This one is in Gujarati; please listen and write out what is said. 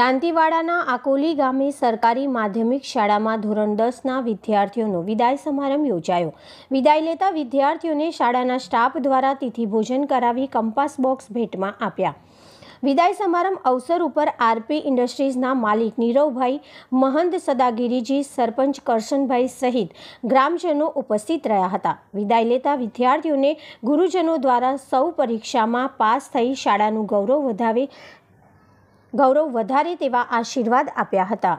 દાંતીવાડાના આકોલી ગામે સરકારી માધ્યમિક શાળામાં ધોરણ દસના વિદ્યાર્થીઓનો વિદાય સમારંભ યોજાયો વિદાય લેતા વિદ્યાર્થીઓને શાળાના સ્ટાફ દ્વારા તિથિ ભોજન કરાવી કંપાસ બોક્સ ભેટમાં આપ્યા વિદાય સમારંભ અવસર ઉપર આરપી ઇન્ડસ્ટ્રીઝના માલિક નીરવભાઈ મહંત સદાગીરીજી સરપંચ કરશનભાઈ સહિત ગ્રામજનો ઉપસ્થિત રહ્યા હતા વિદાય લેતા વિદ્યાર્થીઓને ગુરુજનો દ્વારા સૌ પરીક્ષામાં પાસ થઈ શાળાનું ગૌરવ વધાવે ગૌરવ વધારે તેવા આશીર્વાદ આપ્યા હતા